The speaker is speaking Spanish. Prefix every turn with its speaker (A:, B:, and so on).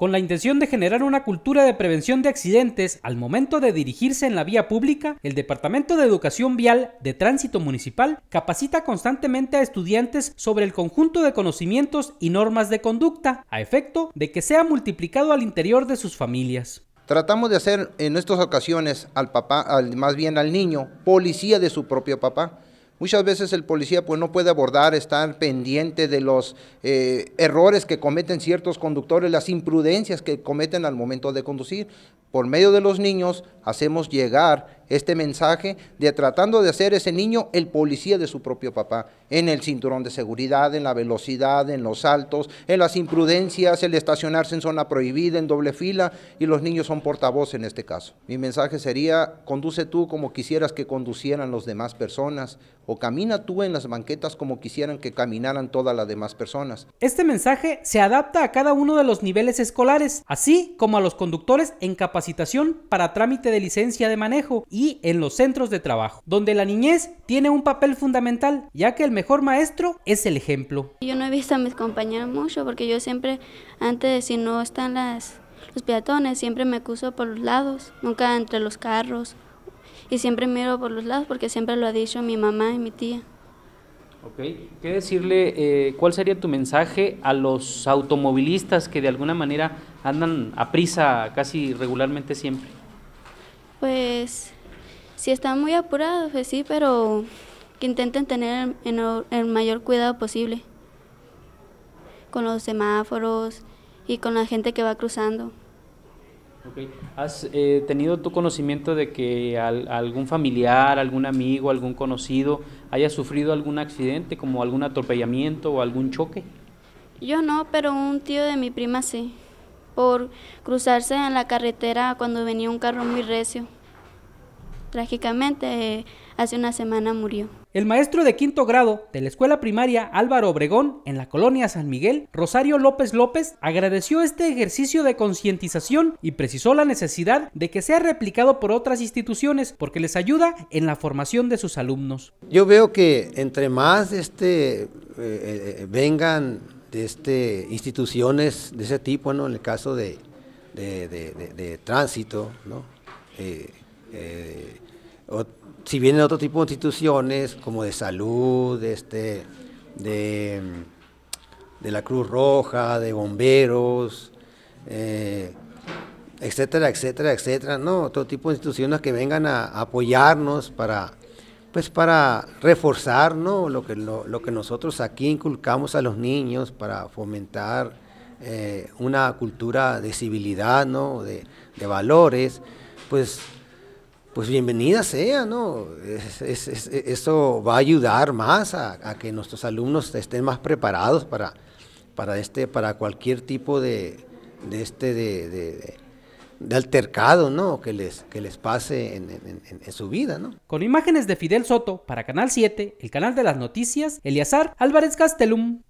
A: con la intención de generar una cultura de prevención de accidentes al momento de dirigirse en la vía pública, el Departamento de Educación Vial de Tránsito Municipal capacita constantemente a estudiantes sobre el conjunto de conocimientos y normas de conducta, a efecto de que sea multiplicado al interior de sus familias. Tratamos de hacer en estas ocasiones al papá,
B: al, más bien al niño, policía de su propio papá Muchas veces el policía pues no puede abordar, estar pendiente de los eh, errores que cometen ciertos conductores, las imprudencias que cometen al momento de conducir. Por medio de los niños hacemos llegar este mensaje de tratando de hacer ese niño el policía de su propio papá, en el cinturón de seguridad, en la velocidad, en los saltos, en las imprudencias, el estacionarse en zona prohibida, en doble fila, y los niños son portavoz en este caso. Mi mensaje sería, conduce tú como quisieras que conducieran las demás personas, o camina tú en las banquetas como quisieran que caminaran todas las demás personas.
A: Este mensaje se adapta a cada uno de los niveles escolares, así como a los conductores en capacitación para trámite de licencia de manejo y en los centros de trabajo, donde la niñez tiene un papel fundamental, ya que el mejor maestro es el ejemplo.
C: Yo no he visto a mis compañeros mucho porque yo siempre, antes si no están las, los peatones, siempre me acuso por los lados, nunca entre los carros y siempre miro por los lados porque siempre lo ha dicho mi mamá y mi tía.
A: Ok, ¿Qué decirle, eh, cuál sería tu mensaje a los automovilistas que de alguna manera andan a prisa casi regularmente siempre?
C: Pues si están muy apurados, pues sí, pero que intenten tener el, mayor cuidado posible con los semáforos y con la gente que va cruzando.
A: ¿Has eh, tenido tu conocimiento de que algún familiar, algún amigo, algún conocido haya sufrido algún accidente, como algún atropellamiento o algún choque?
C: Yo no, pero un tío de mi prima sí, por cruzarse en la carretera cuando venía un carro muy recio. Trágicamente, hace una semana murió.
A: El maestro de quinto grado de la escuela primaria Álvaro Obregón en la colonia San Miguel, Rosario López López, agradeció este ejercicio de concientización y precisó la necesidad de que sea replicado por otras instituciones porque les ayuda en la formación de sus alumnos.
D: Yo veo que entre más este, eh, eh, vengan de este, instituciones de ese tipo, ¿no? en el caso de, de, tránsito, ¿no? Eh, eh, si vienen otro tipo de instituciones como de salud, de, este, mm, de, la Cruz Roja, de bomberos, eh, etcétera, etcétera, etcétera, ¿no? Otro tipo de instituciones que vengan a, apoyarnos para, pues para reforzar ¿no? lo, que, que nosotros aquí inculcamos a los niños para fomentar eh, una cultura de civilidad, ¿no? de, de valores, pues pues bienvenida sea, ¿no? eso va a ayudar más a, que nuestros alumnos estén más preparados para, para, este, para cualquier tipo de, de este, de, altercado, ¿no? Que les, que les pase en, en,
A: su vida, ¿no? Con imágenes de Fidel Soto para Canal 7, el canal de las noticias, Eliazar Álvarez Castelum.